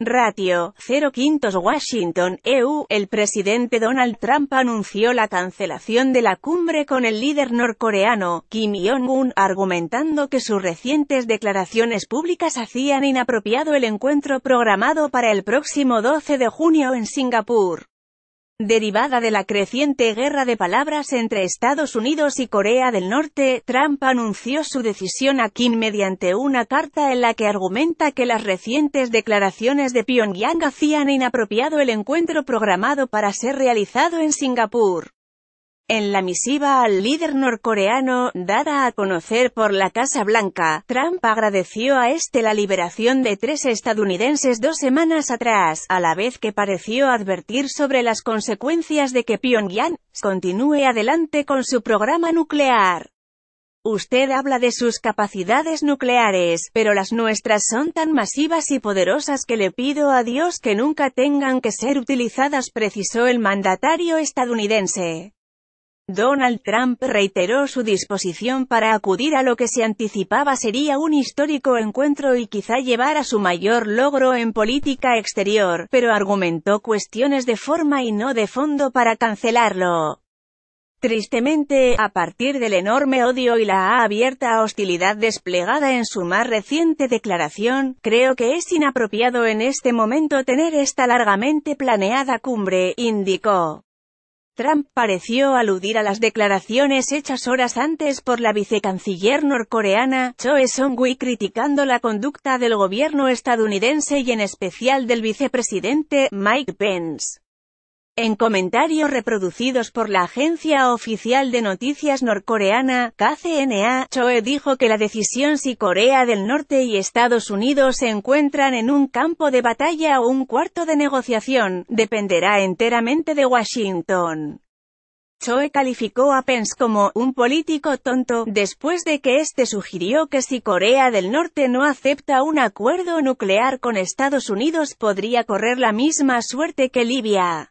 Ratio 05 Washington, EU, el presidente Donald Trump anunció la cancelación de la cumbre con el líder norcoreano, Kim Jong-un, argumentando que sus recientes declaraciones públicas hacían inapropiado el encuentro programado para el próximo 12 de junio en Singapur. Derivada de la creciente guerra de palabras entre Estados Unidos y Corea del Norte, Trump anunció su decisión a Kim mediante una carta en la que argumenta que las recientes declaraciones de Pyongyang hacían inapropiado el encuentro programado para ser realizado en Singapur. En la misiva al líder norcoreano, dada a conocer por la Casa Blanca, Trump agradeció a este la liberación de tres estadounidenses dos semanas atrás, a la vez que pareció advertir sobre las consecuencias de que Pyongyang continúe adelante con su programa nuclear. Usted habla de sus capacidades nucleares, pero las nuestras son tan masivas y poderosas que le pido a Dios que nunca tengan que ser utilizadas, precisó el mandatario estadounidense. Donald Trump reiteró su disposición para acudir a lo que se anticipaba sería un histórico encuentro y quizá llevar a su mayor logro en política exterior, pero argumentó cuestiones de forma y no de fondo para cancelarlo. Tristemente, a partir del enorme odio y la abierta hostilidad desplegada en su más reciente declaración, creo que es inapropiado en este momento tener esta largamente planeada cumbre, indicó. Trump pareció aludir a las declaraciones hechas horas antes por la vicecanciller norcoreana, Choe sung hui criticando la conducta del gobierno estadounidense y en especial del vicepresidente, Mike Pence. En comentarios reproducidos por la agencia oficial de noticias norcoreana, KCNA, Choe dijo que la decisión si Corea del Norte y Estados Unidos se encuentran en un campo de batalla o un cuarto de negociación, dependerá enteramente de Washington. Choe calificó a Pence como «un político tonto», después de que este sugirió que si Corea del Norte no acepta un acuerdo nuclear con Estados Unidos podría correr la misma suerte que Libia.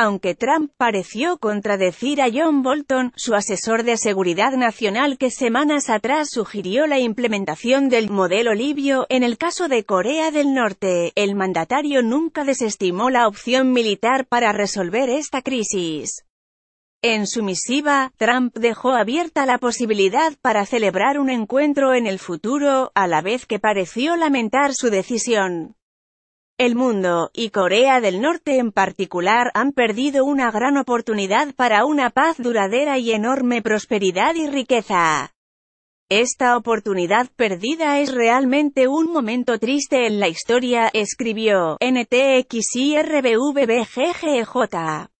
Aunque Trump pareció contradecir a John Bolton, su asesor de seguridad nacional que semanas atrás sugirió la implementación del modelo libio, en el caso de Corea del Norte, el mandatario nunca desestimó la opción militar para resolver esta crisis. En su misiva, Trump dejó abierta la posibilidad para celebrar un encuentro en el futuro, a la vez que pareció lamentar su decisión. El mundo, y Corea del Norte en particular, han perdido una gran oportunidad para una paz duradera y enorme prosperidad y riqueza. Esta oportunidad perdida es realmente un momento triste en la historia, escribió NTXIRBVBGGJ.